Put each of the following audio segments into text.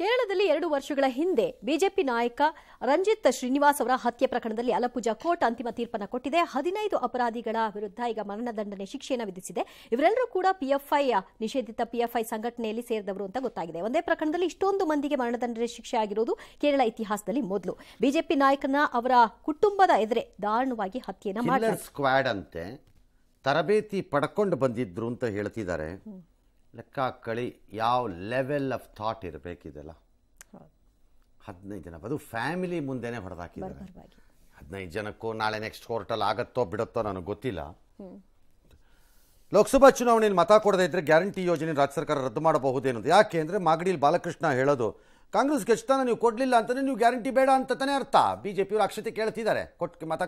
ಕೇರಳದಲ್ಲಿ ಎರಡು ವರ್ಷಗಳ ಹಿಂದೆ ಬಿಜೆಪಿ ನಾಯಕ ರಂಜಿತ್ ಶ್ರೀನಿವಾಸ್ ಅವರ ಹತ್ಯೆ ಪ್ರಕರಣದಲ್ಲಿ ಅಲಪುಜಾ ಕೋರ್ಟ್ ಅಂತಿಮ ತೀರ್ಪನ್ನು ಕೊಟ್ಟಿದೆ ಹದಿನೈದು ಅಪರಾಧಿಗಳ ವಿರುದ್ಧ ಈಗ ಮರಣದಂಡನೆ ಶಿಕ್ಷೆಯನ್ನು ವಿಧಿಸಿದೆ ಇವರೆಲ್ಲರೂ ಕೂಡ ಪಿಎಫ್ಐ ನಿಷೇಧಿತ ಪಿಎಫ್ಐ ಸಂಘಟನೆಯಲ್ಲಿ ಸೇರಿದವರು ಅಂತ ಗೊತ್ತಾಗಿದೆ ಒಂದೇ ಪ್ರಕರಣದಲ್ಲಿ ಇಷ್ಟೊಂದು ಮಂದಿಗೆ ಮರಣದಂಡನೆ ಶಿಕ್ಷೆ ಆಗಿರೋದು ಕೇರಳ ಇತಿಹಾಸದಲ್ಲಿ ಮೊದಲು ಬಿಜೆಪಿ ನಾಯಕನ ಅವರ ಕುಟುಂಬದ ಎದುರೆ ದಾರುಣವಾಗಿ ಹತ್ಯೆಯನ್ನು ಮಾಡಿದ್ದಾರೆ ತರಬೇತಿ ಪಡ್ಕೊಂಡು ಬಂದಿದ್ರು ಅಂತ ಹೇಳ್ತಿದ್ದಾರೆ ಲೆಕ್ಕ ಕಳಿ ಯಾವ ಲೆವೆಲ್ ಆಫ್ ಥಾಟ್ ಇರಬೇಕಿದೆಲ್ಲ ಹದಿನೈದು ಜನ ಅದು ಫ್ಯಾಮಿಲಿ ಮುಂದೆನೆ ಹೊಡೆದಾಕಿದ್ದಾರೆ ಹದಿನೈದು ಜನಕ್ಕೂ ನಾಳೆ ನೆಕ್ಸ್ಟ್ ಕೋರ್ಟಲ್ಲಿ ಆಗತ್ತೋ ಬಿಡುತ್ತೋ ನನಗೆ ಗೊತ್ತಿಲ್ಲ ಲೋಕಸಭಾ ಚುನಾವಣೆಯಲ್ಲಿ ಮತ ಕೊಡದೇ ಇದ್ರೆ ಗ್ಯಾರಂಟಿ ಯೋಜನೆ ರಾಜ್ಯ ಸರ್ಕಾರ ರದ್ದು ಮಾಡಬಹುದೇನದು ಯಾಕೆ ಅಂದರೆ ಮಾಗಡಿಯಲ್ಲಿ ಬಾಲಕೃಷ್ಣ ಹೇಳೋದು ಕಾಂಗ್ರೆಸ್ಗೆ ಎಷ್ಟಾನ ನೀವು ಕೊಡಲಿಲ್ಲ ಅಂತಲೇ ನೀವು ಗ್ಯಾರಂಟಿ ಬೇಡ ಅಂತ ತಾನೇ ಅರ್ಥ ಬಿ ಜೆ ಪಿಯವರು ಅಕ್ಷತೆ ಕೇಳ್ತಿದ್ದಾರೆ ಕೊಟ್ಟು ಮತ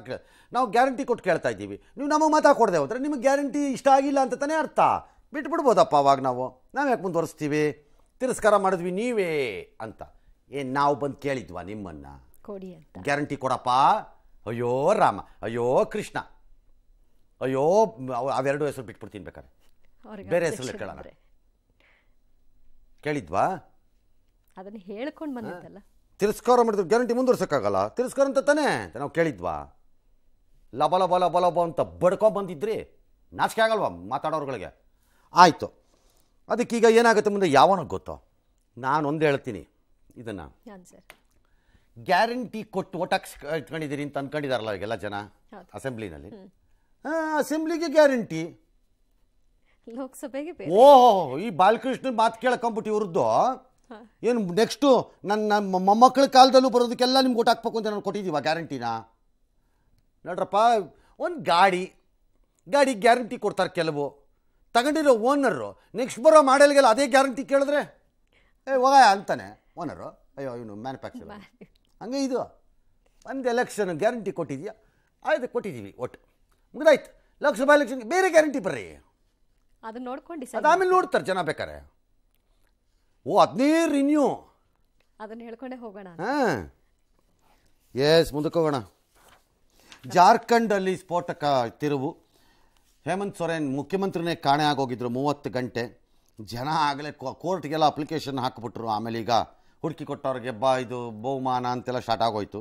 ನಾವು ಗ್ಯಾರಂಟಿ ಕೊಟ್ಟು ಕೇಳ್ತಾ ಇದ್ದೀವಿ ನೀವು ನಮಗೆ ಮತ ಕೊಡದೆ ಹೋದರೆ ನಿಮಗೆ ಗ್ಯಾರಂಟಿ ಇಷ್ಟ ಆಗಿಲ್ಲ ಅಂತ ತಾನೇ ಅರ್ಥ ಬಿಟ್ಬಿಡ್ಬೋದಪ್ಪ ಅವಾಗ ನಾವು ನಾವು ಯಾಕೆ ಮುಂದುವರಿಸ್ತೀವಿ ತಿರಸ್ಕಾರ ಮಾಡಿದ್ವಿ ನೀವೇ ಅಂತ ಏ ನಾವು ಬಂದು ಕೇಳಿದ್ವಾ ನಿಮ್ಮನ್ನು ಕೊಡಿ ಅಂತ ಗ್ಯಾರಂಟಿ ಕೊಡಪ್ಪ ಅಯ್ಯೋ ರಾಮ ಅಯ್ಯೋ ಕೃಷ್ಣ ಅಯ್ಯೋ ಅವೆರಡು ಹೆಸರು ಬಿಟ್ಬಿಡ್ತೀನಿ ಬೇಕಾದ್ರೆ ಬೇರೆ ಹೆಸರು ಕೇಳೋಣ ಕೇಳಿದ್ವಾ ಅದನ್ನು ಹೇಳ್ಕೊಂಡು ಬಂದಿದ್ದಲ್ಲ ತಿರಸ್ಕಾರ ಮಾಡಿದ್ರು ಗ್ಯಾರಂಟಿ ಮುಂದುವರ್ಸೋಕ್ಕಾಗಲ್ಲ ತಿರಸ್ಕಾರ ಅಂತ ತಾನೇ ನಾವು ಕೇಳಿದ್ವಾ ಲಬಲ ಬಲ ಬಲ ಬ ಅಂತ ಬಂದಿದ್ರಿ ನಾಚಿಕೆ ಆಗಲ್ವಾ ಮಾತಾಡೋರುಗಳಿಗೆ ಆಯಿತು ಅದಕ್ಕೀಗ ಏನಾಗುತ್ತೆ ಮುಂದೆ ಯಾವನೋ ಗೊತ್ತೋ ನಾನೊಂದು ಹೇಳ್ತೀನಿ ಇದನ್ನು ಗ್ಯಾರಂಟಿ ಕೊಟ್ಟು ಓಟ್ ಹಾಕ್ಸ್ ಇಟ್ಕೊಂಡಿದ್ದೀರಿ ಅಂತ ಅನ್ಕೊಂಡಿದಾರಲ್ಲ ಎಲ್ಲ ಜನ ಅಸೆಂಬ್ಲಿನಲ್ಲಿ ಅಸೆಂಬ್ಲಿಗೆ ಗ್ಯಾರಂಟಿ ಲೋಕಸಭೆಗೆ ಓಹೋ ಈ ಬಾಲಕೃಷ್ಣನ್ ಮಾತು ಕೇಳ್ಕೊಂಬಿಟ್ಟು ಇವ್ರದ್ದು ಏನು ನೆಕ್ಸ್ಟು ನನ್ನ ಮೊಮ್ಮಕ್ಕಳ ಕಾಲದಲ್ಲೂ ಬರೋದಕ್ಕೆಲ್ಲ ನಿಮ್ಗೆ ಓಟ್ ಹಾಕ್ಬೇಕು ಅಂತ ನಾನು ಕೊಟ್ಟಿದ್ದೀವ ಗ್ಯಾರಂಟಿನ ನೋಡ್ರಪ್ಪ ಒಂದು ಗಾಡಿ ಗಾಡಿ ಗ್ಯಾರಂಟಿ ಕೊಡ್ತಾರೆ ಕೆಲವು ತಗೊಂಡಿರೋ ಓನರು ನೆಕ್ಸ್ಟ್ ಬರೋ ಮಾಡೆಲ್ಗೆಲ್ಲ ಅದೇ ಗ್ಯಾರಂಟಿ ಕೇಳಿದ್ರೆ ಏ ಹೋಗ ಅಂತಾನೆ ಓನರು ಅಯ್ಯೋ ಇವನು ಮ್ಯಾನುಫ್ಯಾಕ್ಚರ್ ಹಂಗೆ ಇದು ಒಂದು ಎಲೆಕ್ಷನ್ ಗ್ಯಾರಂಟಿ ಕೊಟ್ಟಿದ್ಯಾ ಆಯ್ತು ಕೊಟ್ಟಿದ್ದೀವಿ ಒಟ್ಟು ಮುಗಿದಾಯ್ತು ಲೋಕಸಭಾ ಎಲೆಕ್ಷನ್ ಬೇರೆ ಗ್ಯಾರಂಟಿ ಬರ್ರಿ ಅದು ನೋಡ್ಕೊಂಡು ಸರ್ ಆಮೇಲೆ ನೋಡ್ತಾರೆ ಜನ ಬೇಕಾರೆ ಓ ಅದನ್ನೇ ರಿನ್ಯೂ ಅದನ್ನು ಹೇಳ್ಕೊಂಡೆ ಹೋಗೋಣ ಹಾಂ ಎಸ್ ಮುಂದಕ್ಕೆ ಹೋಗೋಣ ಜಾರ್ಖಂಡಲ್ಲಿ ಸ್ಫೋಟಕ ತಿರುವು ಹೇಮಂತ್ ಸೊರೇನ್ ಮುಖ್ಯಮಂತ್ರಿನೇ ಕಾಣೆ ಆಗೋಗಿದ್ರು ಮೂವತ್ತು ಗಂಟೆ ಜನ ಆಗಲೇ ಕೋರ್ಟ್ಗೆಲ್ಲ ಅಪ್ಲಿಕೇಶನ್ ಹಾಕಿಬಿಟ್ರು ಆಮೇಲೆ ಈಗ ಹುಡುಕಿ ಕೊಟ್ಟವ್ರಿಗೆ ಬಾ ಇದು ಬಹುಮಾನ ಅಂತೆಲ್ಲ ಸ್ಟಾರ್ಟ್ ಆಗೋಯ್ತು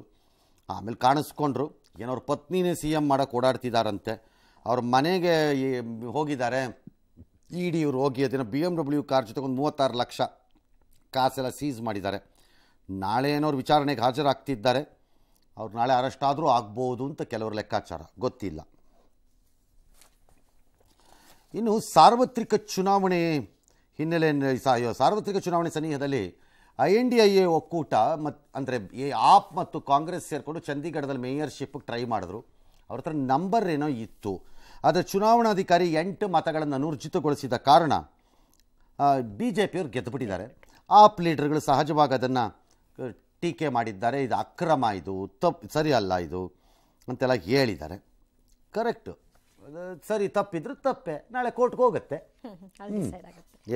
ಆಮೇಲೆ ಕಾಣಿಸ್ಕೊಂಡ್ರು ಏನವ್ರ ಪತ್ನಿನೇ ಸಿ ಎಮ್ ಮಾಡೋಕ್ಕೆ ಓಡಾಡ್ತಿದ್ದಾರಂತೆ ಅವ್ರ ಮನೆಗೆ ಹೋಗಿದ್ದಾರೆ ಇ e ಡಿ ಇವ್ರು ಹೋಗಿ ಅದನ್ನು ಬಿ ಎಮ್ ಡಬ್ಲ್ಯೂ ಕಾರ್ ಜೊತೆಗೆ ಒಂದು ಮೂವತ್ತಾರು ಲಕ್ಷ ಕಾಸೆಲ್ಲ ಸೀಸ್ ಮಾಡಿದ್ದಾರೆ ನಾಳೆ ಏನೋರು ವಿಚಾರಣೆಗೆ ಹಾಜರಾಗ್ತಿದ್ದಾರೆ ಅವ್ರು ನಾಳೆ ಅರೆಸ್ಟ್ ಆದರೂ ಆಗ್ಬೋದು ಅಂತ ಕೆಲವರು ಲೆಕ್ಕಾಚಾರ ಗೊತ್ತಿಲ್ಲ ಇನ್ನು ಸಾರ್ವತ್ರಿಕ ಚುನಾವಣೆ ಹಿನ್ನೆಲೆಯಲ್ಲಿ ಸಾರ್ವತ್ರಿಕ ಚುನಾವಣೆ ಸನಿಹದಲ್ಲಿ I N D I A ಒಕ್ಕೂಟ ಮತ್ತು ಅಂದರೆ ಎ ಆಪ್ ಮತ್ತು ಕಾಂಗ್ರೆಸ್ ಸೇರಿಕೊಂಡು ಚಂಡೀಗಢದಲ್ಲಿ ಮೇಯರ್ಶಿಪ್ಗೆ ಟ್ರೈ ಮಾಡಿದ್ರು ಅವ್ರ ಹತ್ರ ನಂಬರ್ ಏನೋ ಇತ್ತು ಆದರೆ ಚುನಾವಣಾಧಿಕಾರಿ ಎಂಟು ಮತಗಳನ್ನು ಅನೂರ್ಜಿತಗೊಳಿಸಿದ ಕಾರಣ ಬಿ ಜೆ ಪಿಯವರು ಗೆದ್ದುಬಿಟ್ಟಿದ್ದಾರೆ ಆಪ್ ಲೀಡರ್ಗಳು ಸಹಜವಾಗಿ ಅದನ್ನು ಟೀಕೆ ಮಾಡಿದ್ದಾರೆ ಇದು ಅಕ್ರಮ ಇದು ತಪ್ಪು ಸರಿಯಲ್ಲ ಇದು ಅಂತೆಲ್ಲ ಹೇಳಿದ್ದಾರೆ ಕರೆಕ್ಟು ಸರಿ ತಪ್ಪಿದ್ರೆ ತಪ್ಪೆ ನಾಳೆ ಕೋರ್ಟ್ಗೆ ಹೋಗುತ್ತೆ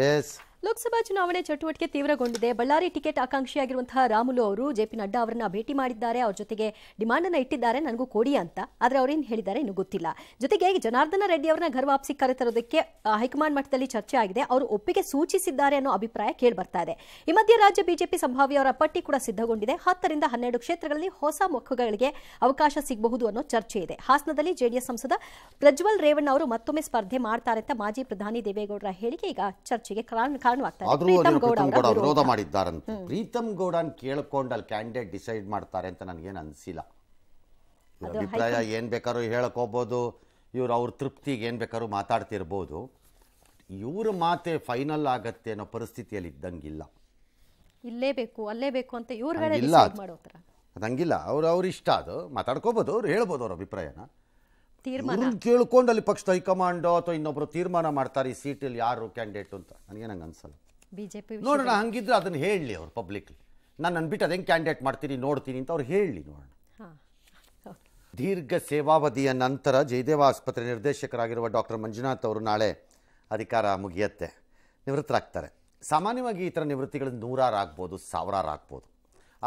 ಎಸ್ ಲೋಕಸಭಾ ಚುನಾವಣೆ ಚಟುವಟಿಕೆ ತೀವ್ರಗೊಂಡಿದೆ ಬಳ್ಳಾರಿ ಟಿಕೆಟ್ ಆಕಾಂಕ್ಷಿಯಾಗಿರುವಂತಹ ರಾಮುಲು ಅವರು ಜೆಪಿ ನಡ್ಡಾ ಅವರನ್ನ ಭೇಟಿ ಮಾಡಿದ್ದಾರೆ ಅವ್ರ ಜೊತೆಗೆ ಡಿಮಾಂಡ್ ಅನ್ನ ಇಟ್ಟಿದ್ದಾರೆ ನನಗೂ ಕೊಡಿ ಅಂತ ಆದ್ರೆ ಅವ್ರೇನು ಹೇಳಿದ್ದಾರೆ ಇನ್ನು ಗೊತ್ತಿಲ್ಲ ಜೊತೆಗೆ ಜನಾರ್ದನ ರೆಡ್ಡಿ ಅವರನ್ನ ಘರ್ ವಾಪಸಿ ಕರೆತರೋದಕ್ಕೆ ಹೈಕಮಾಂಡ್ ಮಟ್ಟದಲ್ಲಿ ಚರ್ಚೆ ಆಗಿದೆ ಅವರು ಒಪ್ಪಿಗೆ ಸೂಚಿಸಿದ್ದಾರೆ ಅನ್ನೋ ಅಭಿಪ್ರಾಯ ಕೇಳಿ ಬರ್ತಾ ಇದೆ ಈ ಮಧ್ಯೆ ರಾಜ್ಯ ಬಿಜೆಪಿ ಸಂಭಾವ್ಯವರ ಪಟ್ಟಿ ಕೂಡ ಸಿದ್ಧಗೊಂಡಿದೆ ಹತ್ತರಿಂದ ಹನ್ನೆರಡು ಕ್ಷೇತ್ರಗಳಲ್ಲಿ ಹೊಸ ಮುಖಗಳಿಗೆ ಅವಕಾಶ ಸಿಗಬಹುದು ಅನ್ನೋ ಚರ್ಚೆ ಇದೆ ಹಾಸನದಲ್ಲಿ ಜೆಡಿಎಸ್ ಸಂಸದ ಪ್ರಜ್ವಲ್ ರೇವಣ್ಣ ಅವರು ಮತ್ತೊಮ್ಮೆ ಸ್ಪರ್ಧೆ ಮಾಡ್ತಾರೆ ಅಂತ ಮಾಜಿ ಪ್ರಧಾನಿ ದೇವೇಗೌಡರ ಹೇಳಿಕೆ ಈಗ ಚರ್ಚೆಗೆ ಕಾರಣವಾಗ್ತಾರೆ ವಿರೋಧ ಮಾಡಿದ್ದಾರಂತೆ ಪ್ರೀತಮ್ ಗೌಡನ್ ಕೇಳ್ಕೊಂಡು ಅಲ್ಲಿ ಕ್ಯಾಂಡಿಡೇಟ್ ಡಿಸೈಡ್ ಮಾಡ್ತಾರೆ ಅಂತ ನನಗೇನು ಅನಿಸಿಲ್ಲ ಅಭಿಪ್ರಾಯ ಏನು ಬೇಕಾದ್ರೂ ಹೇಳಕ್ಕೋಗ್ಬೋದು ಇವರು ಅವ್ರ ತೃಪ್ತಿಗೆ ಏನು ಬೇಕಾದ್ರೂ ಮಾತಾಡ್ತಿರ್ಬೋದು ಇವ್ರ ಮಾತೆ ಫೈನಲ್ ಆಗತ್ತೆ ಅನ್ನೋ ಪರಿಸ್ಥಿತಿಯಲ್ಲಿ ಇದ್ದಂಗಿಲ್ಲ ಇಲ್ಲೇ ಬೇಕು ಅಲ್ಲೇ ಬೇಕು ಅಂತ ಇವ್ರ ಅದಂಗಿಲ್ಲ ಅವ್ರು ಅವ್ರ ಇಷ್ಟ ಅದು ಮಾತಾಡ್ಕೋಬೋದು ಅವ್ರು ಹೇಳ್ಬೋದು ಅವ್ರ ಅಭಿಪ್ರಾಯನ ಕೇಳ್ಕೊಂಡು ಅಲ್ಲಿ ಪಕ್ಷದ ಹೈಕಮಾಂಡ್ ಅಥವಾ ಇನ್ನೊಬ್ರು ತೀರ್ಮಾನ ಮಾಡ್ತಾರೆ ಈ ಸೀಟಲ್ಲಿ ಯಾರು ಕ್ಯಾಂಡಿಡೇಟ್ ಅಂತ ನನಗೆ ನಂಗೆ ಅನ್ಸಲ್ಲ ಬಿಜೆಪಿ ನೋಡೋಣ ಹಂಗಿದ್ರೆ ಅದನ್ನ ಹೇಳಲಿ ಅವ್ರು ಪಬ್ಲಿಕ್ಲಿ ನಾನು ಅನ್ಬಿಟ್ಟು ಹೆಂಗೆ ಕ್ಯಾಂಡಿಡೇಟ್ ಮಾಡ್ತೀನಿ ನೋಡ್ತೀನಿ ಅಂತ ಅವ್ರು ಹೇಳಲಿ ನೋಡೋಣ ದೀರ್ಘ ಸೇವಾವಧಿಯ ನಂತರ ಜಯದೇವ ಆಸ್ಪತ್ರೆ ನಿರ್ದೇಶಕರಾಗಿರುವ ಡಾಕ್ಟರ್ ಮಂಜುನಾಥ್ ಅವರು ನಾಳೆ ಅಧಿಕಾರ ಮುಗಿಯತ್ತೆ ನಿವೃತ್ತರಾಗ್ತಾರೆ ಸಾಮಾನ್ಯವಾಗಿ ಈ ಥರ ನಿವೃತ್ತಿಗಳು ನೂರಾರು ಆಗ್ಬೋದು ಸಾವಿರಾರು ಆಗ್ಬೋದು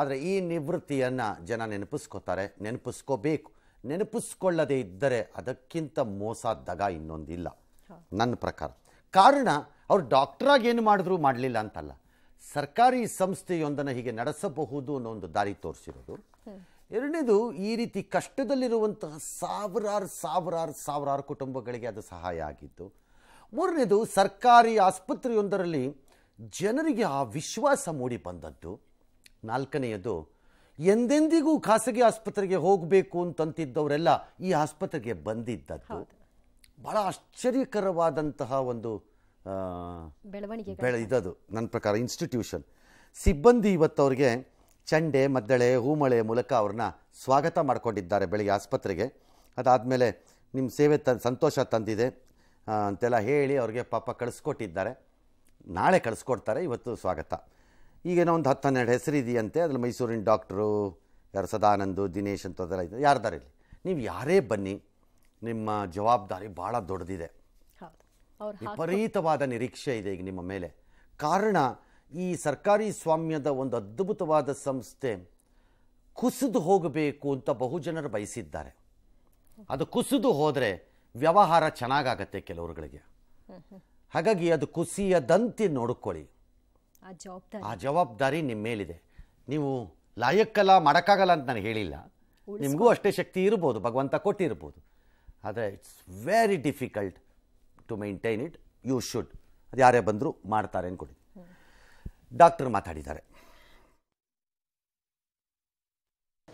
ಆದರೆ ಈ ನಿವೃತ್ತಿಯನ್ನು ಜನ ನೆನಪಿಸ್ಕೋತಾರೆ ನೆನಪಿಸ್ಕೋಬೇಕು ನೆನಪಿಸ್ಕೊಳ್ಳದೇ ಇದ್ದರೆ ಅದಕ್ಕಿಂತ ಮೋಸ ದಗ ಇನ್ನೊಂದಿಲ್ಲ ನನ್ನ ಪ್ರಕಾರ ಕಾರಣ ಅವ್ರು ಡಾಕ್ಟ್ರಾಗಿ ಏನು ಮಾಡಿದ್ರು ಮಾಡಲಿಲ್ಲ ಅಂತಲ್ಲ ಸರ್ಕಾರಿ ಸಂಸ್ಥೆಯೊಂದನ್ನು ಹೀಗೆ ನಡೆಸಬಹುದು ಅನ್ನೋ ಒಂದು ದಾರಿ ತೋರಿಸಿರೋದು ಎರಡನೇದು ಈ ರೀತಿ ಕಷ್ಟದಲ್ಲಿರುವಂತಹ ಸಾವಿರಾರು ಸಾವಿರಾರು ಸಾವಿರಾರು ಕುಟುಂಬಗಳಿಗೆ ಅದು ಸಹಾಯ ಆಗಿದ್ದು ಮೂರನೇದು ಸರ್ಕಾರಿ ಆಸ್ಪತ್ರೆಯೊಂದರಲ್ಲಿ ಜನರಿಗೆ ಆ ವಿಶ್ವಾಸ ಮೂಡಿ ಬಂದದ್ದು ನಾಲ್ಕನೆಯದು ಎಂದೆಂದಿಗೂ ಖಾಸಗಿ ಆಸ್ಪತ್ರೆಗೆ ಹೋಗಬೇಕು ಅಂತಂತಿದ್ದವರೆಲ್ಲ ಈ ಆಸ್ಪತ್ರೆಗೆ ಬಂದಿದ್ದದ್ದು ಬಹಳ ಆಶ್ಚರ್ಯಕರವಾದಂತಹ ಒಂದು ಬೆಳವಣಿಗೆ ಬೆಳೆ ಇದದು ನನ್ನ ಪ್ರಕಾರ ಇನ್ಸ್ಟಿಟ್ಯೂಷನ್ ಸಿಬ್ಬಂದಿ ಇವತ್ತು ಅವ್ರಿಗೆ ಚಂಡೆ ಮದ್ದಳೆ ಹೂಮಳೆ ಮೂಲಕ ಅವ್ರನ್ನ ಸ್ವಾಗತ ಮಾಡಿಕೊಂಡಿದ್ದಾರೆ ಬೆಳಿಗ್ಗೆ ಆಸ್ಪತ್ರೆಗೆ ಅದಾದಮೇಲೆ ನಿಮ್ಮ ಸೇವೆ ತ ಸಂತೋಷ ತಂದಿದೆ ಅಂತೆಲ್ಲ ಹೇಳಿ ಅವ್ರಿಗೆ ಪಾಪ ಕಳಿಸ್ಕೊಟ್ಟಿದ್ದಾರೆ ನಾಳೆ ಕಳಿಸ್ಕೊಡ್ತಾರೆ ಇವತ್ತು ಸ್ವಾಗತ ಈಗೇನೋ ಒಂದು ಹತ್ತು ಹನ್ನೆರಡು ಹೆಸರು ಅದ್ರಲ್ಲಿ ಮೈಸೂರಿನ ಡಾಕ್ಟ್ರು ಯಾರು ಸದಾನಂದು ದಿನೇಶ್ ಅಂತ ಅದೆಲ್ಲ ಯಾರ್ದಾರ ಇಲ್ಲಿ ನೀವು ಯಾರೇ ಬನ್ನಿ ನಿಮ್ಮ ಜವಾಬ್ದಾರಿ ಭಾಳ ದೊಡ್ಡದಿದೆ ವಿಪರೀತವಾದ ನಿರೀಕ್ಷೆ ಇದೆ ಈಗ ನಿಮ್ಮ ಮೇಲೆ ಕಾರಣ ಈ ಸರ್ಕಾರಿ ಸ್ವಾಮ್ಯದ ಒಂದು ಅದ್ಭುತವಾದ ಸಂಸ್ಥೆ ಕುಸಿದು ಹೋಗಬೇಕು ಅಂತ ಬಹುಜನರು ಬಯಸಿದ್ದಾರೆ ಅದು ಕುಸಿದು ಹೋದರೆ ವ್ಯವಹಾರ ಚೆನ್ನಾಗಾಗತ್ತೆ ಕೆಲವರುಗಳಿಗೆ ಹಾಗಾಗಿ ಅದು ಕುಸಿಯದಂತೆ ನೋಡ್ಕೊಳ್ಳಿ ಆ ಜವಾಬ್ದಾರಿ ನಿಮ್ಮ ಮೇಲಿದೆ ನೀವು ಲಾಯಕ್ಕಲ್ಲ ಮಾಡೋಕ್ಕಾಗಲ್ಲ ಅಂತ ನಾನು ಹೇಳಿಲ್ಲ ನಿಮಗೂ ಅಷ್ಟೇ ಶಕ್ತಿ ಇರ್ಬೋದು ಭಗವಂತ ಕೊಟ್ಟಿರ್ಬೋದು ಆದರೆ it's very difficult to maintain it you should ಅದು ಯಾರೇ ಬಂದರೂ ಮಾಡ್ತಾರೆ ಅಂದ್ಕೊಡಿ ಡಾಕ್ಟರ್ ಮಾತಾಡಿದ್ದಾರೆ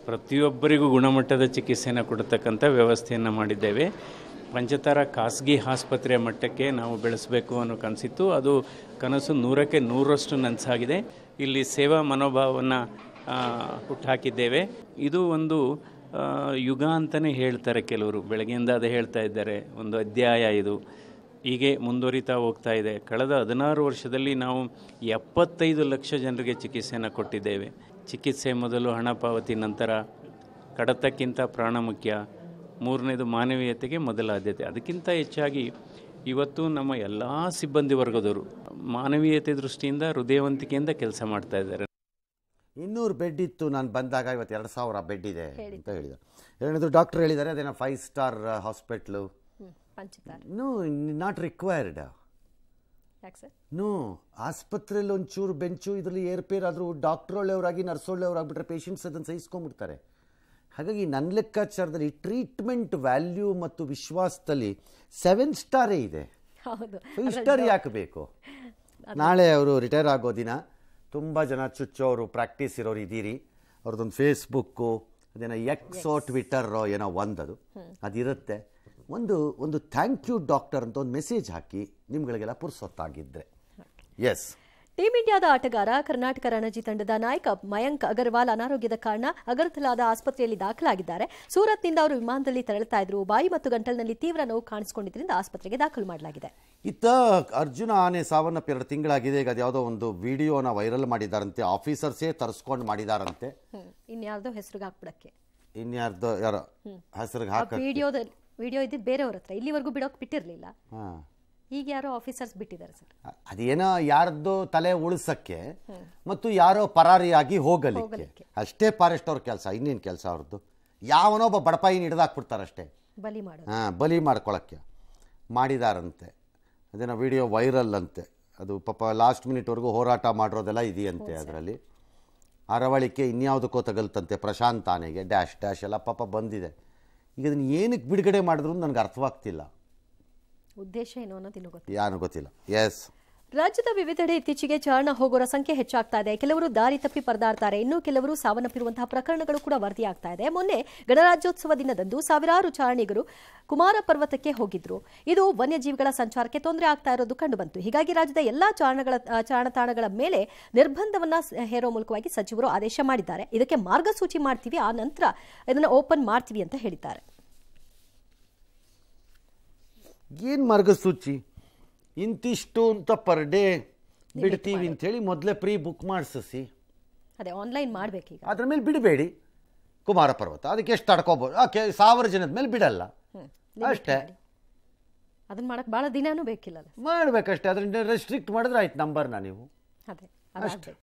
ಪ್ರತಿಯೊಬ್ಬರಿಗೂ ಗುಣಮಟ್ಟದ ಚಿಕಿತ್ಸೆಯನ್ನು ಕೊಡ್ತಕ್ಕಂಥ ವ್ಯವಸ್ಥೆಯನ್ನು ಮಾಡಿದ್ದೇವೆ ಪಂಚತಾರ ಖಾಸಗಿ ಆಸ್ಪತ್ರೆಯ ಮಟ್ಟಕ್ಕೆ ನಾವು ಬೆಳೆಸಬೇಕು ಅನ್ನೋ ಕನಸಿತ್ತು ಅದು ಕನಸು ನೂರಕ್ಕೆ ನೂರರಷ್ಟು ನನಸಾಗಿದೆ ಇಲ್ಲಿ ಸೇವಾ ಮನೋಭಾವವನ್ನು ಹುಟ್ಟುಹಾಕಿದ್ದೇವೆ ಇದು ಒಂದು ಯುಗ ಅಂತಲೇ ಹೇಳ್ತಾರೆ ಕೆಲವರು ಬೆಳಗ್ಗೆಯಿಂದ ಅದು ಹೇಳ್ತಾ ಇದ್ದಾರೆ ಒಂದು ಅಧ್ಯಾಯ ಇದು ಹೀಗೆ ಮುಂದುವರಿತಾ ಹೋಗ್ತಾ ಇದೆ ಕಳೆದ ಹದಿನಾರು ವರ್ಷದಲ್ಲಿ ನಾವು ಎಪ್ಪತ್ತೈದು ಲಕ್ಷ ಜನರಿಗೆ ಚಿಕಿತ್ಸೆಯನ್ನು ಕೊಟ್ಟಿದ್ದೇವೆ ಚಿಕಿತ್ಸೆ ಮೊದಲು ಹಣ ಪಾವತಿ ನಂತರ ಕಡತಕ್ಕಿಂತ ಪ್ರಾಣ ಮುಖ್ಯ ಮೂರನೇದು ಮಾನವೀಯತೆಗೆ ಮೊದಲ ಆದ್ಯತೆ ಅದಕ್ಕಿಂತ ಹೆಚ್ಚಾಗಿ ಇವತ್ತು ನಮ್ಮ ಎಲ್ಲ ಸಿಬ್ಬಂದಿ ವರ್ಗದವರು ಮಾನವೀಯತೆ ದೃಷ್ಟಿಯಿಂದ ಹೃದಯವಂತಿಕೆಯಿಂದ ಕೆಲಸ ಮಾಡ್ತಾ ಇದ್ದಾರೆ ಇನ್ನೂರು ಬೆಡ್ ಇತ್ತು ನಾನು ಬಂದಾಗ ಇವತ್ತು ಎರಡು ಸಾವಿರ ಬೆಡ್ ಇದೆ ಅಂತ ಹೇಳಿದರು ಎರಡನೇದು ಡಾಕ್ಟರ್ ಹೇಳಿದ್ದಾರೆ ಅದೇನೋ five star hospital not required no ಆಸ್ಪತ್ರೆಯಲ್ಲಿ ಒಂಚೂರು ಬೆಂಚು ಇದರಲ್ಲಿ ಏರ್ಪೇರ್ ಆದರೂ ಡಾಕ್ಟ್ರ್ ಒಳ್ಳೆಯವರಾಗಿ ನರ್ಸ್ ಒಳ್ಳೆಯವರಾಗ್ಬಿಟ್ರೆ ಪೇಷಂಟ್ಸ್ ಅದನ್ನು ಸಹಿಸ್ಕೊಂಡ್ಬಿಡ್ತಾರೆ ಹಾಗಾಗಿ ನನ್ನ ಲೆಕ್ಕಾಚಾರದಲ್ಲಿ ಟ್ರೀಟ್ಮೆಂಟ್ ವ್ಯಾಲ್ಯೂ ಮತ್ತು ವಿಶ್ವಾಸದಲ್ಲಿ ಸೆವೆನ್ ಸ್ಟಾರೇ ಇದೆ ಫೈವ್ ಸ್ಟಾರ್ ಯಾಕೆ ಬೇಕು ನಾಳೆ ಅವರು ರಿಟೈರ್ ಆಗೋ ದಿನ ತುಂಬ ಜನ ಅವರು ಪ್ರಾಕ್ಟೀಸ್ ಇರೋರು ಇದ್ದೀರಿ ಅವ್ರದ್ದೊಂದು ಫೇಸ್ಬುಕ್ಕು ಅದೇನೋ ಎಕ್ಸೋ ಟ್ವಿಟರೋ ಏನೋ ಒಂದದು ಅದಿರುತ್ತೆ ಒಂದು ಒಂದು ಥ್ಯಾಂಕ್ ಯು ಡಾಕ್ಟರ್ ಅಂತ ಒಂದು ಮೆಸೇಜ್ ಹಾಕಿ ನಿಮ್ಗಳಿಗೆಲ್ಲ ಪುರ್ಸೊತ್ತಾಗಿದ್ದರೆ ಎಸ್ ಟೀಂ ಇಂಡಿಯಾದ ಆಟಗಾರ ಕರ್ನಾಟಕ ರಣಜಿ ತಂಡದ ನಾಯಕ ಮಯಂಕ್ ಅಗರ್ವಾಲ್ ಅನಾರೋಗ್ಯದ ಕಾರಣ ಅಗರ್ತಲಾದ ಆಸ್ಪತ್ರೆಯಲ್ಲಿ ದಾಖಲಾಗಿದ್ದಾರೆ ಸೂರತ್ನಿಂದ ಅವರು ವಿಮಾನದಲ್ಲಿ ತೆರಳುತ್ತಾ ಇದ್ರು ಬಾಯಿ ಮತ್ತು ಗಂಟಲಿನಲ್ಲಿ ತೀವ್ರ ನೋವು ಕಾಣಿಸಿಕೊಂಡಿದ್ದರಿಂದ ಆಸ್ಪತ್ರೆಗೆ ದಾಖಲು ಮಾಡಲಾಗಿದೆ ಇತ್ತ ಅರ್ಜುನ ಆನೆ ಸಾವನ್ನಪ್ಪ ಎರಡು ತಿಂಗಳಾಗಿದೆ ಈಗ ಅದ್ಯಾವುದೋ ಒಂದು ವಿಡಿಯೋನ ವೈರಲ್ ಮಾಡಿದಾರಂತೆ ಆಫೀಸರ್ಸೇ ತರಿಸ್ಕೊಂಡು ಮಾಡಿದಾರಂತೆ ಇನ್ಯಾರ್ದೋ ಹೆಸರಿಗೆ ಹಾಕ್ಬಿಡಕ್ಕೆ ಇನ್ಯಾರ್ದೋ ಯಾರೋ ಹೆಸರಿಗೆ ಹಾಕಿ ವಿಡಿಯೋದಲ್ಲಿ ವಿಡಿಯೋ ಇದ್ದಿದ್ದು ಬೇರೆಯವ್ರ ಹತ್ರ ಇಲ್ಲಿವರೆಗೂ ಬಿಡೋಕೆ ಬಿಟ್ಟಿರಲಿಲ್ಲ ಈಗ ಯಾರೋ ಆಫೀಸರ್ಸ್ ಬಿಟ್ಟಿದ್ದಾರೆ ಸರ್ ಅದೇನೋ ಯಾರ್ದು ತಲೆ ಉಳಿಸಕ್ಕೆ ಮತ್ತು ಯಾರೋ ಪರಾರಿಯಾಗಿ ಹೋಗಲಿಕ್ಕೆ ಅಷ್ಟೇ ಫಾರೆಸ್ಟ್ ಅವ್ರ ಕೆಲಸ ಇನ್ನೇನು ಕೆಲಸ ಅವ್ರದ್ದು ಯಾವನೊಬ್ಬ ಬಡಪಾಯಿನ ಬಡಪಾಯಿ ಅಷ್ಟೇ ಬಲಿ ಮಾಡಿ ಹಾಂ ಬಲಿ ಮಾಡ್ಕೊಳಕ್ಕೆ ಮಾಡಿದಾರಂತೆ ಅದೇನೋ ವಿಡಿಯೋ ವೈರಲ್ ಅಂತೆ ಅದು ಪಾಪ ಲಾಸ್ಟ್ ಮಿನಿಟ್ವರೆಗೂ ಹೋರಾಟ ಮಾಡಿರೋದೆಲ್ಲ ಇದೆಯಂತೆ ಅದರಲ್ಲಿ ಅರವಳಿಕೆ ಇನ್ಯಾವುದಕ್ಕೋ ತಗಲ್ತಂತೆ ಪ್ರಶಾಂತ್ ಆನೆಗೆ ಡ್ಯಾಶ್ ಡ್ಯಾಶ್ ಎಲ್ಲ ಪಾಪ ಬಂದಿದೆ ಈಗ ಅದನ್ನು ಏನಕ್ಕೆ ಬಿಡುಗಡೆ ಮಾಡಿದ್ರು ನನಗೆ ಅರ್ಥವಾಗ್ತಿಲ್ಲ ಉದ್ದೇಶ ಏನು ಅನ್ನೋದು ಗೊತ್ತಿಲ್ಲ ಯಾರು ಗೊತ್ತಿಲ್ಲ ಎಸ್ ರಾಜ್ಯದ ವಿವಿಧೆಡೆ ಇತ್ತೀಚೆಗೆ ಚಾರಣ ಹೋಗೋರ ಸಂಖ್ಯೆ ಹೆಚ್ಚಾಗ್ತಾ ಇದೆ ಕೆಲವರು ದಾರಿ ತಪ್ಪಿ ಪರದಾಡ್ತಾರೆ ಇನ್ನು ಕೆಲವರು ಸಾವನ್ನಪ್ಪಿರುವಂತಹ ಪ್ರಕರಣಗಳು ಕೂಡ ವರದಿಯಾಗ್ತಾ ಇದೆ ಮೊನ್ನೆ ಗಣರಾಜ್ಯೋತ್ಸವ ದಿನದಂದು ಸಾವಿರಾರು ಚಾರಣಿಗರು ಕುಮಾರ ಪರ್ವತಕ್ಕೆ ಹೋಗಿದ್ರು ಇದು ವನ್ಯಜೀವಿಗಳ ಸಂಚಾರಕ್ಕೆ ತೊಂದರೆ ಆಗ್ತಾ ಇರೋದು ಕಂಡುಬಂತು ಹೀಗಾಗಿ ರಾಜ್ಯದ ಎಲ್ಲಾ ಚಾರಣಗಳ ಚಾರಣತಾಣಗಳ ಮೇಲೆ ನಿರ್ಬಂಧವನ್ನ ಹೇರೋ ಮೂಲಕವಾಗಿ ಸಚಿವರು ಆದೇಶ ಮಾಡಿದ್ದಾರೆ ಇದಕ್ಕೆ ಮಾರ್ಗಸೂಚಿ ಮಾಡ್ತೀವಿ ಆ ನಂತರ ಇದನ್ನು ಓಪನ್ ಮಾಡ್ತೀವಿ ಅಂತ ಹೇಳಿದ್ದಾರೆ ಏನು ಮಾರ್ಗಸೂಚಿ ಇಂತಿಷ್ಟು ಅಂತ ಪರ್ ಡೇ ಬಿಡ್ತೀವಿ ಅಂಥೇಳಿ ಮೊದಲೇ ಪ್ರೀ ಬುಕ್ ಮಾಡಿಸಿ ಅದೇ ಆನ್ಲೈನ್ ಮಾಡಬೇಕೀಗ ಅದ್ರ ಮೇಲೆ ಬಿಡಬೇಡಿ ಕುಮಾರ ಪರ್ವತ ಅದಕ್ಕೆ ಎಷ್ಟು ತಡ್ಕೋಬೋದು ಓಕೆ ಸಾವಿರ ಜನದ ಮೇಲೆ ಬಿಡಲ್ಲ ಅಷ್ಟೇ ಅದನ್ನ ಮಾಡಕ್ಕೆ ಭಾಳ ದಿನಾನೂ ಬೇಕಿಲ್ಲ ಮಾಡಬೇಕಷ್ಟೇ ಅದರಿಂದ ರೆಸ್ಟ್ರಿಕ್ಟ್ ಮಾಡಿದ್ರೆ ಆಯ್ತು ನಂಬರ್ನ ನೀವು ಅದೇ ಅಷ್ಟೇ